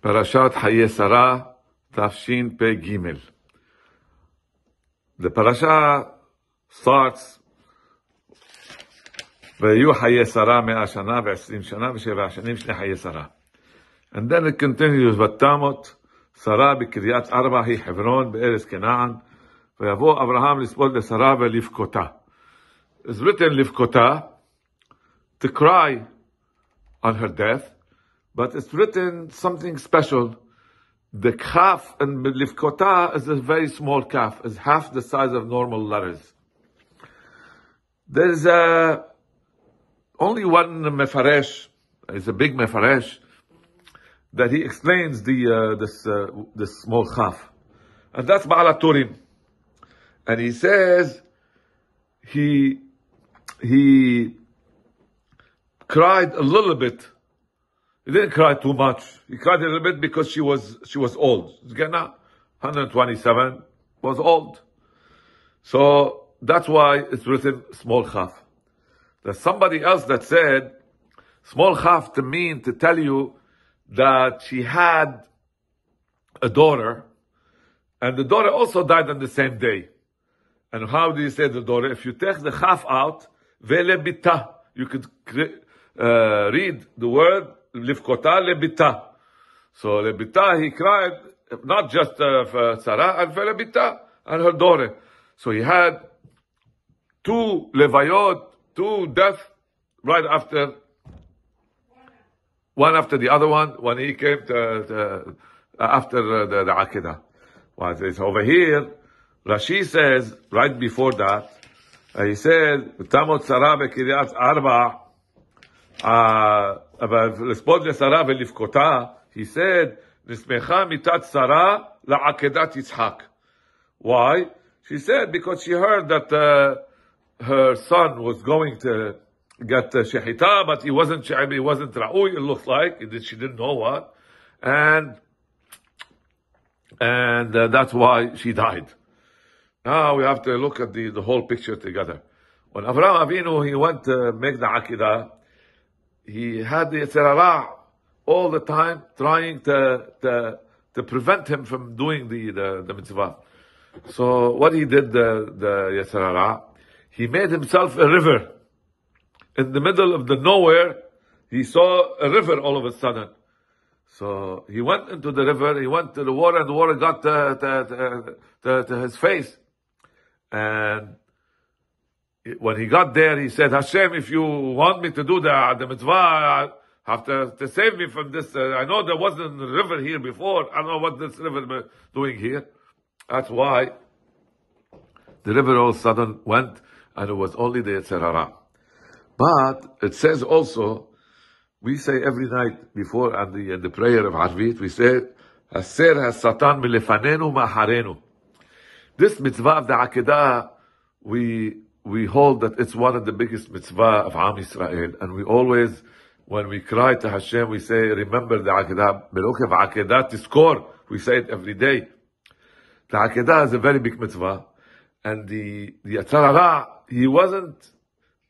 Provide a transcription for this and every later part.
Parashat Hayesara Tafshin Pe Gimel. The parasha starts ויהיו חיי שרה מאה שנה ועשרים שנה ושבע שנים שני חיי שרה. And then it continues, ותמות שרה בקריית ארבע היא חברון בארץ כנען, ויבוא אברהם לסבול לשרה ולבכותה. It's written לבכותה, to cry on her death, but it's written something special. The kaf and Lifkota is a very small kaf, is half the size of normal letters. There's a, uh, only one mefaresh, it's a big mefaresh, that he explains the, uh, this, uh, this small kaf. And that's Ba'ala Turim. And he says, he, he cried a little bit he didn't cry too much. He cried a little bit because she was she was old. Zgena, 127, was old. So that's why it's written small chaf. There's somebody else that said small chaf to mean to tell you that she had a daughter, and the daughter also died on the same day. And how do you say the daughter? If you take the chaf out, bita, you could uh, read the word Lifkota Lebita. So Lebita, he cried, not just for Sarah, and for Lebita, and her daughter. So he had two Levayot, two deaths right after, one after the other one, when he came to, to uh, after uh, the, the Akedah. Well, it's over here, Rashi says, right before that, uh, he said, Tamot Sarah Bekiryat Arba, uh, אבל he said, נסמכה מיתת שרה לעקדת יצחק. Why? She said, because she heard that uh, her son was going to get uh, shehita, but he wasn't she'ib, he wasn't ra'uy, it looked like, it, she didn't know what. And, and uh, that's why she died. Now we have to look at the, the whole picture together. When Avram Avinu, he went to make the Aqidah, he had the Yitzhara all the time trying to, to, to prevent him from doing the, the, the mitzvah. So what he did, the, the Yitzhara, he made himself a river. In the middle of the nowhere, he saw a river all of a sudden. So he went into the river, he went to the water, and the water got to, to, to, to his face. And when he got there, he said, Hashem, if you want me to do the, the mitzvah, have to, to save me from this. Uh, I know there wasn't a river here before. I don't know what this river doing here. That's why the river all of a sudden went and it was only the Yetzirah. But it says also, we say every night before and the, the prayer of Harvit, we say, Haser Hasatan milefanenu maharenu. This mitzvah of the Akedah, we we hold that it's one of the biggest mitzvah of Am Yisrael, and we always, when we cry to Hashem, we say, remember the Akedah, Melokev Akedah Tiskor, we say it every day. The Akedah is a very big mitzvah, and the, the Atzarara, he wasn't,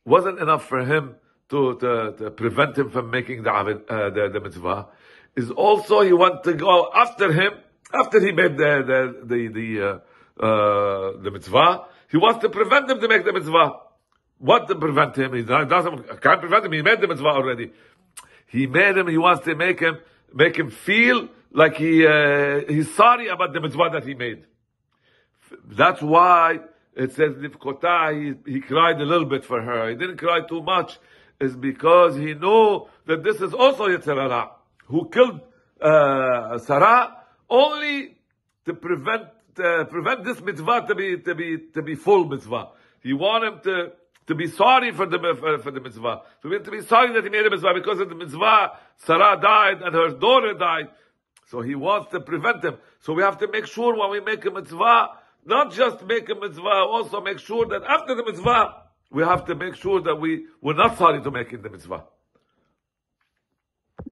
wasn't enough for him to, to, to prevent him from making the, uh, the, the mitzvah, is also he want to go after him, after he made the, the, the, the, uh, uh, the mitzvah, he wants to prevent him to make the mitzvah. What to prevent him? He doesn't, can't prevent him. He made the mitzvah already. He made him, he wants to make him, make him feel like he, uh, he's sorry about the mitzvah that he made. That's why it says Nifkota, he, he cried a little bit for her. He didn't cry too much. It's because he knew that this is also Yetzirah, who killed uh, Sarah only to prevent uh, prevent this mitzvah to be to be to be full mitzvah. You want him to to be sorry for the for, for the mitzvah, we have to be sorry that he made a mitzvah because of the mitzvah. Sarah died and her daughter died, so he wants to prevent him. So we have to make sure when we make a mitzvah, not just make a mitzvah, also make sure that after the mitzvah we have to make sure that we were not sorry to make the mitzvah.